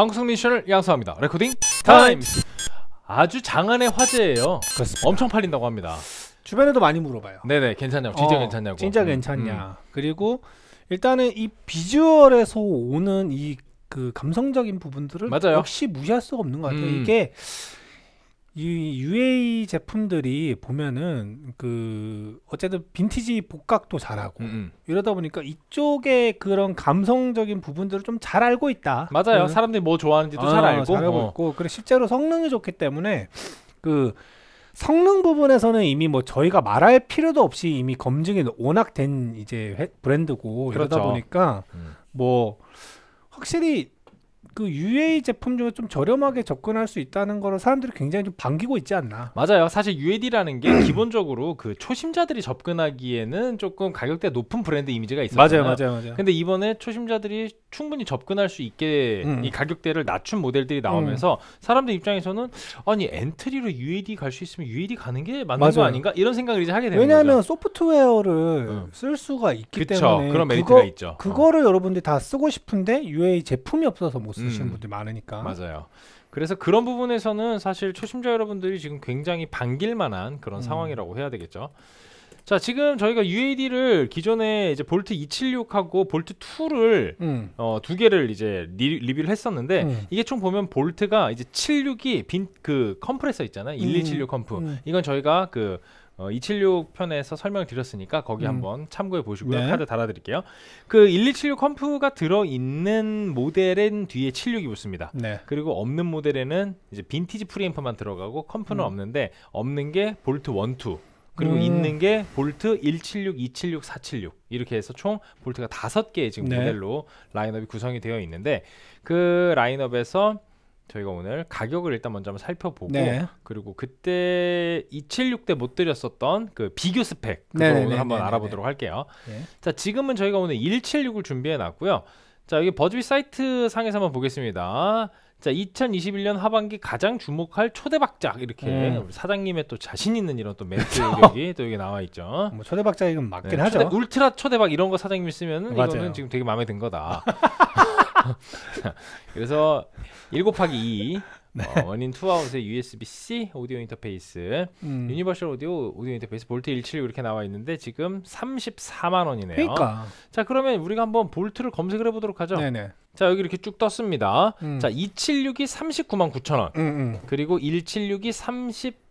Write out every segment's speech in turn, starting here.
방송 미션을 양성합니다 레코딩 타임스 아주 장안의 화제예요 그렇습니다. 엄청 팔린다고 합니다 주변에도 많이 물어봐요 네네 괜찮냐고 진짜 어, 괜찮냐고 진짜 음. 괜찮냐 음. 그리고 일단은 이 비주얼에서 오는 이 그 감성적인 부분들을 맞아요. 역시 무시할 수가 없는 것 같아요 음. 이게 이 UA 제품들이 보면은 그 어쨌든 빈티지 복각도 잘하고 음. 음. 이러다 보니까 이쪽에 그런 감성적인 부분들을 좀 잘 알고 있다. 맞아요. 음. 사람들이 뭐 좋아하는지도 아, 잘 알고 잘 알고 어. 있고 그리고 실제로 성능이 좋기 때문에 그 성능 부분에서는 이미 뭐 저희가 말할 필요도 없이 이미 검증이 워낙 된 이제 브랜드고 그렇죠. 이러다 보니까 음. 뭐 확실히 그 UA 제품 중에 좀 저렴하게 접근할 수 있다는 거를 사람들이 굉장히 좀 반기고 있지 않나. 맞아요. 사실 UAD라는 게 기본적으로 그 초심자들이 접근하기에는 조금 가격대 높은 브랜드 이미지가 있었잖아요. 맞아요, 맞아요, 맞아요. 근데 이번에 초심자들이 충분히 접근할 수 있게 음. 이 가격대를 낮춘 모델들이 나오면서 음. 사람들 입장에서는 아니 엔트리로 UAD 갈 수 있으면 UAD 가는 게 맞는 맞아요. 거 아닌가 이런 생각을 이제 하게 되는 왜냐하면 거죠. 왜냐하 소프트웨어를 음. 쓸 수가 있기 그쵸, 때문에 그런 메리트가 그거, 있죠. 어. 그거를 어. 여러분들이 다 쓰고 싶은데 UA 제품이 없어서 못 써요. 쓰시는 음. 분들이 많으니까. 맞아요. 그래서 그런 부분에서는 사실 초심자 여러분들이 지금 굉장히 반길 만한 그런 음. 상황이라고 해야 되겠죠. 자, 지금 저희가 UAD를 기존에 이제 볼트 276하고 볼트 2를 음. 어, 두 개를 이제 리, 리뷰를 했었는데 음. 이게 총 보면 볼트가 이제 76이 빈 그 컴프레서 있잖아요. 1276 음. 컴프. 음. 이건 저희가 그 어, 276 편에서 설명을 드렸으니까 거기 음. 한번 참고해 보시고요. 네. 카드 달아드릴게요. 그 1276 컴프가 들어있는 모델은 뒤에 76이 붙습니다. 네. 그리고 없는 모델에는 이제 빈티지 프리앰프만 들어가고 컴프는 음. 없는데 없는 게 볼트 1, 2 그리고 음. 있는 게 볼트 176, 276, 476 이렇게 해서 총 볼트가 다섯 개의 지금 네. 모델로 라인업이 구성이 되어 있는데 그 라인업에서 저희가 오늘 가격을 일단 먼저 한번 살펴보고 네. 그리고 그때 276 때못 드렸었던 그 비교 스펙 그걸 네 오늘 네, 네, 한번 네, 네 알아보도록 할게요. 네. 자 지금은 저희가 오늘 176을 준비해 놨고요. 자 여기 버즈비 사이트 상에서 한번 보겠습니다. 자 2021년 하반기 가장 주목할 초대박작 이렇게 음. 사장님의 또 자신 있는 이런 또 멘트 여기 그렇죠. 또 여기 나와 있죠. 뭐 초대박작이건 맞긴 네, 하죠. 초대, 울트라 초대박 이런 거 사장님이 쓰면은 아요 이거는 지금 되게 마음에 든 거다. 그래서 1 곱하기 2 네. 어, 원인 투아웃의 USB-C 오디오 인터페이스 음. 유니버셜 오디오 오디오 인터페이스 볼트 176 이렇게 나와 있는데 지금 34만 원이네요. 그러니까. 자 그러면 우리가 한번 볼트를 검색을 해보도록 하죠. 네네. 자 여기 이렇게 쭉 떴습니다. 음. 자 276이 39만 9천 원, 음, 음. 그리고 176이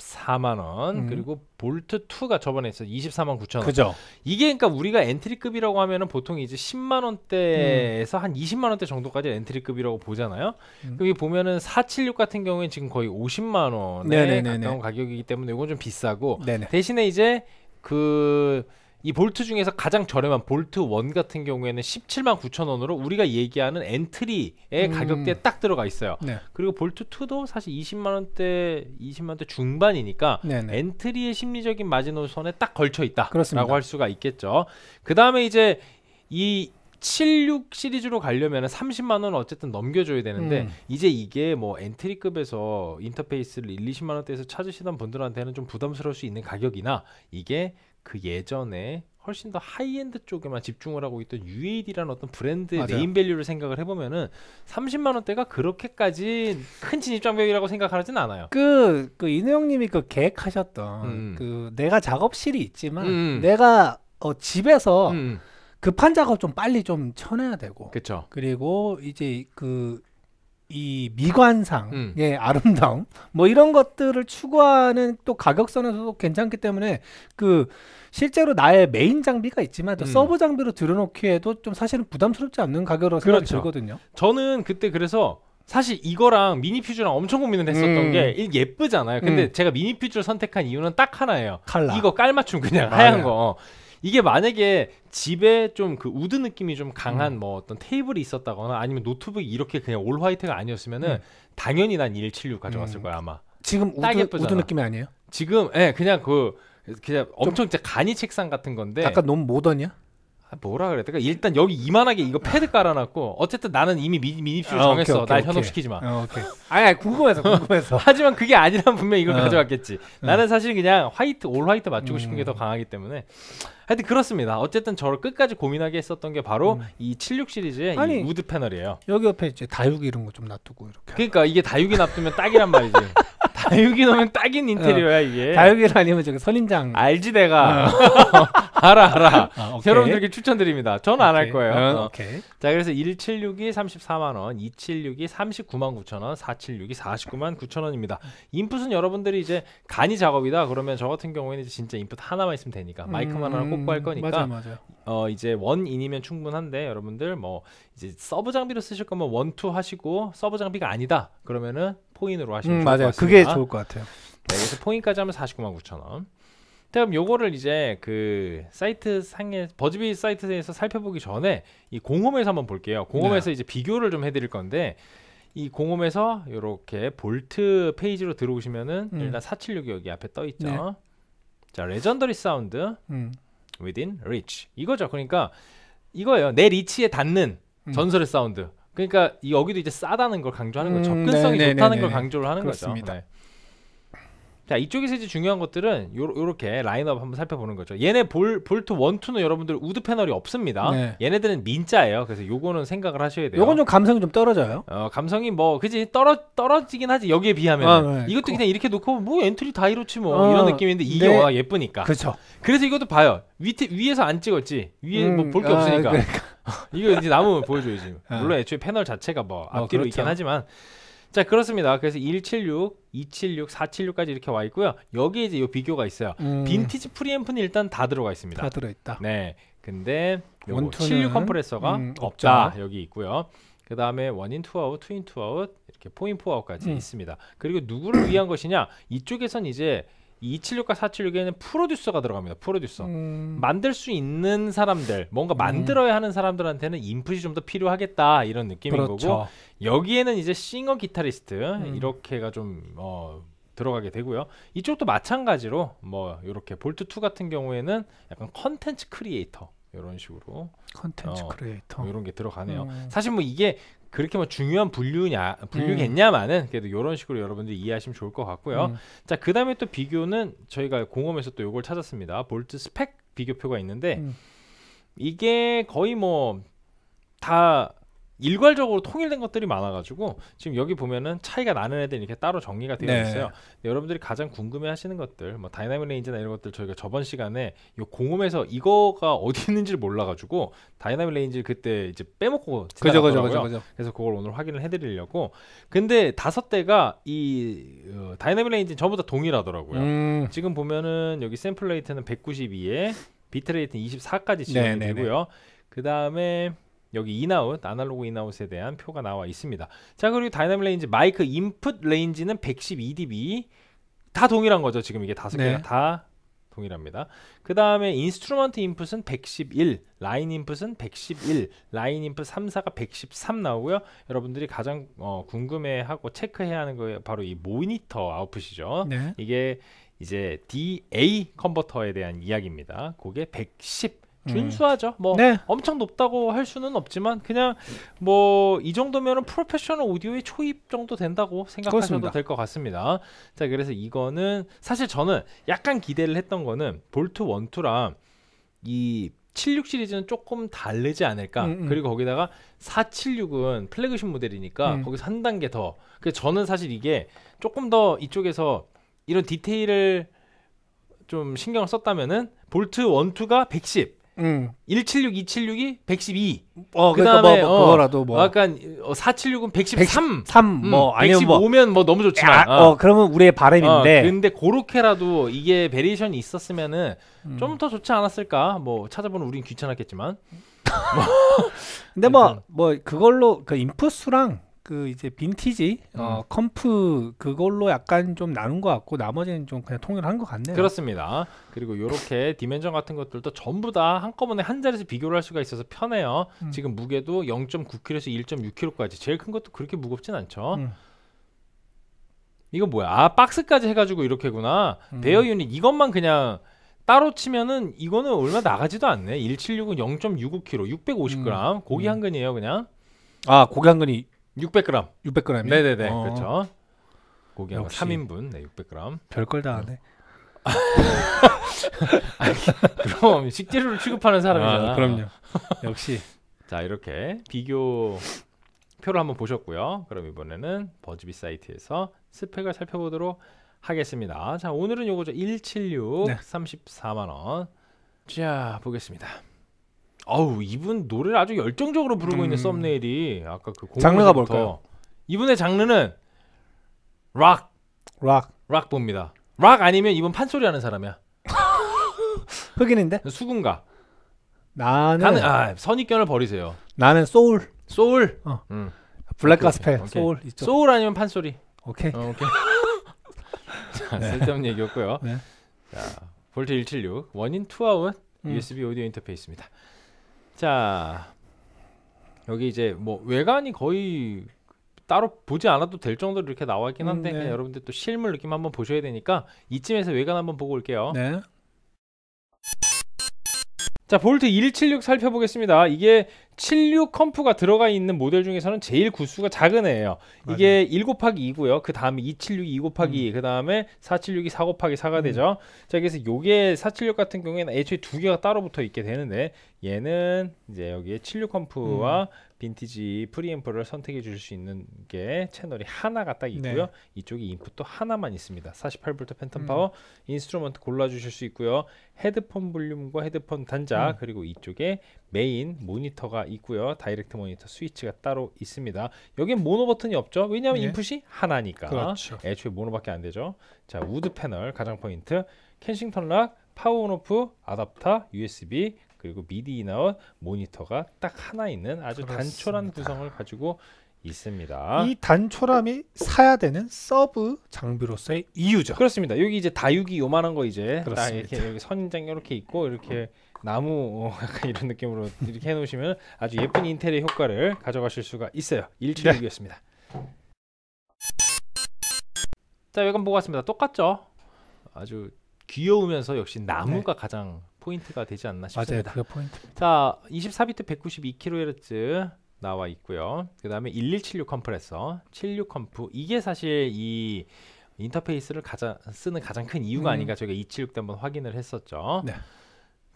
34만 원, 음. 그리고 볼트 2가 저번에 있어 24만 9천 원. 그죠. 이게 그러니까 우리가 엔트리급이라고 하면은 보통 이제 10만 원대에서 음. 한 20만 원대 정도까지 엔트리급이라고 보잖아요. 음. 여기 보면은 476 같은 경우에 지금 거의 50만 원에 네네 가까운 가격이기 때문에 이건 좀 비싸고 네네. 대신에 이제 그이 볼트 중에서 가장 저렴한 볼트 원 같은 경우에는 17만 9천 원으로 우리가 얘기하는 엔트리의 음. 가격대에 딱 들어가 있어요. 네. 그리고 볼트 2도 사실 20만 원대, 20만 원대 중반이니까 네네. 엔트리의 심리적인 마지노선에 딱 걸쳐 있다라고 할 수가 있겠죠. 그 다음에 이제 이76 시리즈로 가려면 30만 원 어쨌든 넘겨줘야 되는데 음. 이제 이게 뭐 엔트리급에서 인터페이스를 1, 20만 원대에서 찾으시던 분들한테는 좀 부담스러울 수 있는 가격이나 이게 그 예전에 훨씬 더 하이엔드 쪽에만 집중을 하고 있던 UAD라는 어떤 브랜드의 네임밸류를 생각을 해보면은 30만 원대가 그렇게까지 큰 진입장벽이라고 생각하진 않아요. 그, 그 인호영님이 그 계획하셨던 음. 그 내가 작업실이 있지만 음. 내가 어, 집에서 음. 급한 그 작업 좀 빨리 좀 쳐내야 되고. 그렇죠. 그리고 이제 그 이 미관상의 음. 아름다움 뭐 이런 것들을 추구하는 또 가격선에서도 괜찮기 때문에 그 실제로 나의 메인 장비가 있지만 또 음. 서브 장비로 들여놓기에도 좀 사실은 부담스럽지 않는 가격으로 생각이 그 들거든요. 저는 그때 그래서 사실 이거랑 미니 퓨즈랑 엄청 고민을 했었던 음. 게 예쁘잖아요. 근데 음. 제가 미니 퓨즈를 선택한 이유는 딱 하나예요. 칼라. 이거 깔맞춤 그냥 하얀 거. 이게 만약에 집에 좀 그 우드 느낌이 좀 강한 음. 뭐 어떤 테이블이 있었다거나 아니면 노트북이 이렇게 그냥 올 화이트가 아니었으면은 음. 당연히 난176 가져갔을 음. 거야 아마. 지금 우드, 우드 느낌이 아니에요? 지금 예 그냥 그 그냥 엄청 진짜 간이 책상 같은 건데. 약간 너무 모던이야? 아, 뭐라 그래? 그러니까 일단 여기 이만하게 이거 패드 깔아놨고 어쨌든 나는 이미 미, 니피로 아, 정했어. 오케이, 오케이, 날 현혹시키지 마. 어, 아니, 아니 궁금해서 궁금해서. 하지만 그게 아니라면 분명 이걸 어. 가져왔겠지. 음. 나는 사실 그냥 화이트 올 화이트 맞추고 싶은 게더 음. 강하기 때문에 하여튼 그렇습니다. 어쨌든 저를 끝까지 고민하게 했었던 게 바로 음. 이76 시리즈의 아니, 이 우드 패널이에요. 여기 옆에 이제 다육이 이런 거 좀 놔두고 이렇게. 그러니까 이게 다육이 놔두면 딱이란 말이지. 다육이 놓으면 딱인 어. 인테리어야 어. 이게. 다육이 아니면 저기 선인장. 알지 내가. 알아 알아. 아, 새로운 들기 추천드립니다. 저는 안할 거예요. 어, 어. 오케이. 자 그래서 1762 34만 원, 2762 39만 9천 원, 4762 49만 9천 원입니다. 인풋은 여러분들이 이제 간이 작업이다. 그러면 저 같은 경우에는 이제 진짜 인풋 하나만 있으면 되니까 음, 마이크만 하나 꼭구할 거니까. 맞아 맞아. 어 이제 원인이면 충분한데 여러분들 뭐 이제 서브 장비로 쓰실 거면 원투 하시고 서브 장비가 아니다. 그러면은 포인으로 하시면 음, 좋을 맞아요. 것 같습니다. 그게 좋을 것 같아요. 네, 그래서 포인까지 하면 49만 9천 원. 그럼 요거를 이제 그 사이트 상에 버즈비 사이트에서 살펴보기 전에 이 공홈에서 한번 볼게요. 공홈에서 네. 이제 비교를 좀 해드릴 건데 이 공홈에서 이렇게 볼트 페이지로 들어오시면은 음. 일단 476이 여기 앞에 떠 있죠. 네. 자 레전더리 사운드 음. w i t h 이거죠. 그러니까 이거예요. 내 리치에 닿는 음. 전설의 사운드. 그러니까 여기도 이제 싸다는 걸 강조하는 거예 접근성이 음, 네, 네, 좋다는 네, 걸 네. 강조를 하는 그렇습니다. 거죠. 자 이쪽에서 이제 중요한 것들은 요, 렇게 라인업 한번 살펴보는 거죠 얘네 볼, 볼트 원투는 여러분들 우드 패널이 없습니다 네. 얘네들은 민자예요 그래서 요거는 생각을 하셔야 돼요 요건 좀 감성이 좀 떨어져요 어 감성이 뭐 그지 떨어, 떨어지긴 하지 여기에 비하면 아, 네. 이것도 그냥 이렇게 놓고 뭐 엔트리 다이렇지뭐 어, 아, 이런 느낌인데 이게 네. 와 예쁘니까 그렇 그래서 이것도 봐요 위, 위에서 안 찍었지 위에 뭐 음, 뭐볼게 아, 없으니까 그러니까. 이거 이제 나무 보여줘야지 아. 물론 애초에 패널 자체가 뭐 앞뒤로 어, 그렇죠. 있긴 하지만 자 그렇습니다. 그래서 176, 276, 476까지 이렇게 와 있고요. 여기에 이제 요 비교가 있어요. 음. 빈티지 프리앰프는 일단 다 들어가 있습니다. 다 들어있다. 네. 근데 원7 6 컴프레서가 음, 없다. 여기 있고요. 그 다음에 원인 투아웃, 투인 투아웃, 이렇게 포인 포아웃까지 음. 있습니다. 그리고 누구를 위한 것이냐? 이쪽에선 이제 276과 476에는 프로듀서가 들어갑니다. 프로듀서. 음. 만들 수 있는 사람들, 뭔가 음. 만들어야 하는 사람들한테는 인풋이 좀 더 필요하겠다 이런 느낌인 그렇죠. 거고 여기에는 이제 싱어 기타리스트 음. 이렇게가 좀 어, 들어가게 되고요. 이쪽도 마찬가지로 뭐 이렇게 볼트 2 같은 경우에는 약간 컨텐츠 크리에이터 이런 식으로 컨텐츠 어, 크리에이터 이런 게 들어가네요. 음. 사실 뭐 이게 그렇게 뭐 중요한 분류냐 음. 분류겠냐마는 음. 그래도 이런 식으로 여러분들이 이해하시면 좋을 것 같고요. 음. 자 그다음에 또 비교는 저희가 공홈에서 또 이걸 찾았습니다. 볼트 스펙 비교표가 있는데 음. 이게 거의 뭐다 일괄적으로 통일된 것들이 많아가지고 지금 여기 보면은 차이가 나는 애들 이렇게 따로 정리가 되어 네. 있어요. 여러분들이 가장 궁금해하시는 것들, 뭐 다이나믹 레인지나 이런 것들 저희가 저번 시간에 이 공홈에서 이거가 어디 있는지를 몰라가지고 다이나믹 레인지 그때 이제 빼먹고 그죠, 그죠, 그죠, 그래서 그걸 오늘 확인을 해드리려고. 근데 다섯 대가 이 어, 다이나믹 레인지 전부 다 동일하더라고요. 음. 지금 보면은 여기 샘플 레이트는 192에 비트레이트는 24까지 지원이 네, 네 되고요. 그 다음에 여기 인아웃, 아날로그 인아웃에 대한 표가 나와 있습니다. 자, 그리고 다이나믹 레인지, 마이크 인풋 레인지는 112dB 다 동일한 거죠. 지금 이게 다섯 개가 네. 다 동일합니다. 그 다음에 인스트루먼트 인풋은 111, 라인 인풋은 111, 라인 인풋 3 4가113 나오고요. 여러분들이 가장 어, 궁금해하고 체크해야 하는 거예요 바로 이 모니터 아웃풋이죠. 네. 이게 이제 DA 컨버터에 대한 이야기입니다. 그게 110 준수하죠. 뭐 네. 엄청 높다고 할 수는 없지만 그냥 뭐 이 정도면은 프로페셔널 오디오의 초입 정도 된다고 생각하셔도 될 것 같습니다. 자, 그래서 이거는 사실 저는 약간 기대를 했던 거는 볼트 원투랑 이 76 시리즈는 조금 다르지 않을까. 음, 음. 그리고 거기다가 476은 플래그십 모델이니까 음. 거기서 한 단계 더. 그 저는 사실 이게 조금 더 이쪽에서 이런 디테일을 좀 신경을 썼다면은 볼트 원투가 110, 음. 176, 276이 112. 어, 그러니까 그다음에 그니까 뭐, 뭐, 어, 그거라도 뭐. 약간 어, 476은 113. 113. 음, 뭐 아니면 115면 뭐, 뭐 너무 좋지만. 야, 어. 어. 그러면 우리의 바램인데. 어, 근데 고렇게라도 이게 베리에이션이 있었으면은 음. 좀더 좋지 않았을까? 뭐 찾아보는 우린 귀찮았겠지만. 근데 뭐뭐 네, 뭐 그걸로 그 인풋 수랑 그 이제 빈티지 어, 음. 어, 컴프 그걸로 약간 좀 나눈 것 같고 나머지는 좀 그냥 통일한 것 같네요. 그렇습니다. 그리고 이렇게 디멘전 같은 것들도 전부 다 한꺼번에 한 자리에서 비교를 할 수가 있어서 편해요. 음. 지금 무게도 0.9kg에서 1.6kg까지 제일 큰 것도 그렇게 무겁진 않죠. 음. 이거 뭐야? 아 박스까지 해가지고 이렇게구나. 음. 베어 유닛 이것만 그냥 따로 치면은 이거는 얼마 나가지도 않네. 176은 0.65kg, 650g 고기 음. 한 근이에요 그냥. 아 고기 한 근이 600g. 600g. 네네네. 어. 그렇죠. 고기 한 3인분. 네, 600g. 별걸 다 네. 하네. 그럼 식재료를 취급하는 사람이잖아. 아, 그럼요. 역시. 자 이렇게 비교 표를 한번 보셨고요. 그럼 이번에는 버즈비 사이트에서 스펙을 살펴보도록 하겠습니다. 자 오늘은 요거죠 176 네. 34만 원. 자 보겠습니다. 아우 이분 노래를 아주 열정적으로 부르고 음. 있는 썸네일이 아까 그 장르가 뭘까요? 이분의 장르는 락, 락, 락 봅니다. 락 아니면 이분 판소리 하는 사람이야. 흑인인데? 수군가. 나는 가는, 아, 선입견을 버리세요. 나는 소울. 소울. 어. 음. 블랙 가스펠. 소울 이쪽. 소울 아니면 판소리. 오케이. 어, 오케이. 자, 네. 쓸데없는 얘기였고요. 네. 자, 볼트 176 원인 투아웃 음. USB 오디오 인터페이스입니다. 자 여기 이제 뭐 외관이 거의 따로 보지 않아도 될 정도로 이렇게 나와 있긴 한데 음, 네. 여러분들 또 실물 느낌 한번 보셔야 되니까 이쯤에서 외관 한번 보고 올게요. 네. 자 볼트 176 살펴보겠습니다. 이게 76 컴프가 들어가 있는 모델 중에서는 제일 구수가 작은 애예요. 이게 1 곱하기 2고요. 그 다음에 276, 2 곱하기 음. 그 다음에 476이 4 곱하기 4가 음. 되죠. 자, 그래서 요게 476 같은 경우에는 애초에 두 개가 따로 붙어 있게 되는데 얘는 이제 여기에 76 컴프와 음. 빈티지 프리앰프를 선택해 주실 수 있는 게 채널이 하나가 딱 네. 있고요. 네. 이쪽에 인풋도 하나만 있습니다. 48V 팬텀 음. 파워 인스트루먼트 골라 주실 수 있고요. 헤드폰 볼륨과 헤드폰 단자 음. 그리고 이쪽에 메인 모니터가 있고요. 다이렉트 모니터 스위치가 따로 있습니다. 여기엔 모노 버튼이 없죠. 왜냐하면 예. 인풋이 하나니까. 그렇죠. 애초에 모노밖에 안 되죠. 자, 우드 패널 가장 포인트. 켄싱턴 락, 파워 온오프, 아답터, USB 그리고 미디 인아웃 모니터가 딱 하나 있는 아주 그렇습니다. 단촐한 구성을 가지고 있습니다. 이 단촐함이 사야 되는 서브 장비로서의 이유죠. 그렇습니다. 여기 이제 다육이 요만한 거 이제 그렇습니다. 이렇게 여기 선장 이렇게 있고 이렇게 음. 나무 어, 약간 이런 느낌으로 이렇게 해놓으시면 아주 예쁜 인테리어 효과를 가져가실 수가 있어요. 1 7 6이었습니다 네. 자 외관 보고 왔습니다. 똑같죠? 아주 귀여우면서 역시 나무가 네. 가장 포인트가 되지 않나 싶습니다. 맞아요, 자 24비트 192kHz 나와 있고요. 그 다음에 1176 컴프레서, 76 컴프 이게 사실 이 인터페이스를 가장 쓰는 가장 큰 이유가 음. 아닌가 저희가 276때 한번 확인을 했었죠. 네.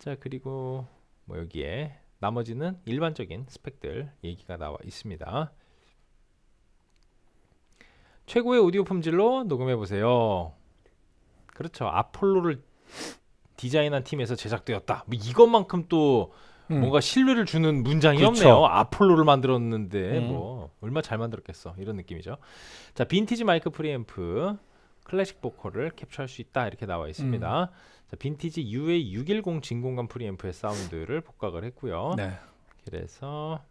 자 그리고 뭐 여기에 나머지는 일반적인 스펙들 얘기가 나와 있습니다 최고의 오디오 품질로 녹음해 보세요 그렇죠 아폴로를 디자인한 팀에서 제작되었다 뭐 이것만큼 또 음. 뭔가 신뢰를 주는 문장이 그렇죠. 없네요. 아폴로를 만들었는데 음. 뭐 얼마 잘 만들었겠어 이런 느낌이죠. 자 빈티지 마이크 프리앰프 클래식 보컬을 캡처할 수 있다 이렇게 나와 있습니다. 음. 자, 빈티지 UA610 진공관 프리앰프의 사운드를 복각을 했고요. 네. 그래서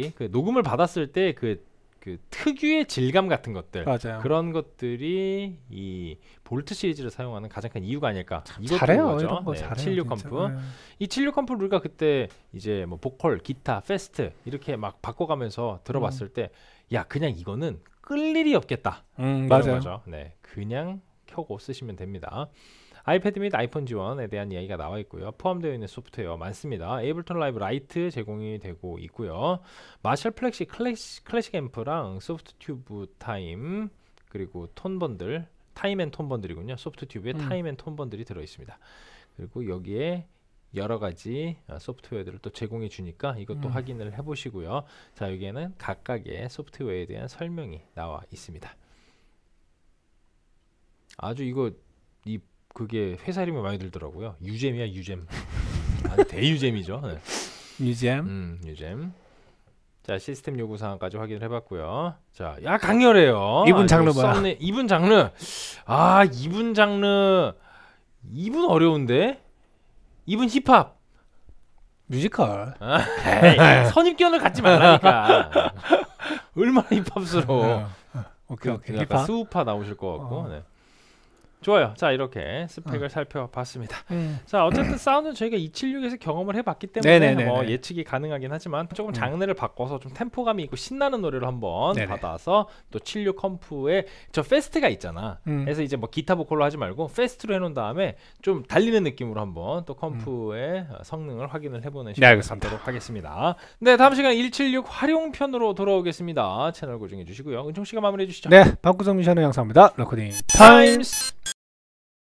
확실히 그 녹음을 받았을 때 그 그 특유의 질감 같은 것들 맞아요. 그런 것들이 이 볼트 시리즈를 사용하는 가장 큰 이유가 아닐까 이것도 잘해요 거죠. 이런 거 네, 잘해요 76 컴프 네. 이76 컴프 우리가 그때 이제 뭐 보컬 기타 페스트 이렇게 막 바꿔가면서 들어봤을 음. 때야 그냥 이거는 끌 일이 없겠다. 음, 맞아요. 거죠. 네, 그냥 켜고 쓰시면 됩니다. 아이패드 및 아이폰 지원에 대한 이야기가 나와 있고요. 포함되어 있는 소프트웨어 많습니다. 에이블턴 라이브 라이트 제공이 되고 있고요. 마셜 플렉시 클래시, 클래식 앰프랑 소프트 튜브 타임 그리고 톤 번들 타임 앤톤 번들이군요. 소프트 튜브에 음. 타임 앤톤 번들이 들어 있습니다. 그리고 여기에 여러 가지 어, 소프트웨어들을 또 제공해 주니까 이것도 음. 확인을 해 보시고요. 자, 여기에는 각각의 소프트웨어에 대한 설명이 나와 있습니다. 아주 이거 이 그게 회사 이름이 많이 들더라고요. 유잼이야, 유잼. 아 대유잼이죠. 네. 유잼. 음, 유잼. 자 시스템 요구 사항까지 확인을 해봤고요. 자 야 강렬해요. 이분 장르 뭐 썸네, 이분 장르. 아 이분 장르 이분 어려운데 이분 힙합 뮤지컬 에이, 선입견을 갖지 말라니까 얼마나 힙합스러워 어, 어. 오케이 그 오케이 힙합 수우파 나오실 것 같고 어. 네. 좋아요. 자 이렇게 스펙을 어. 살펴봤습니다. 음. 자 어쨌든 사운드 저희가 276에서 경험을 해봤기 때문에 네네네네. 뭐 예측이 가능하긴 하지만 조금 음. 장르를 바꿔서 좀 템포감이 있고 신나는 노래를 한번 네네. 받아서 또 76컴프에저 페스트가 있잖아. 음. 그래서 이제 뭐 기타 보컬로 하지 말고 페스트로 해놓은 다음에 좀 달리는 느낌으로 한번 또 컴프의 음. 어, 성능을 확인을 해보는 네, 시간을 네, 갖도록 하겠습니다. 네 다음 시간 176 활용편으로 돌아오겠습니다. 채널 고정해 주시고요. 은총 씨가 마무리해 주시죠. 네 박구성 미션의 영상입니다. 러코딩 타임스.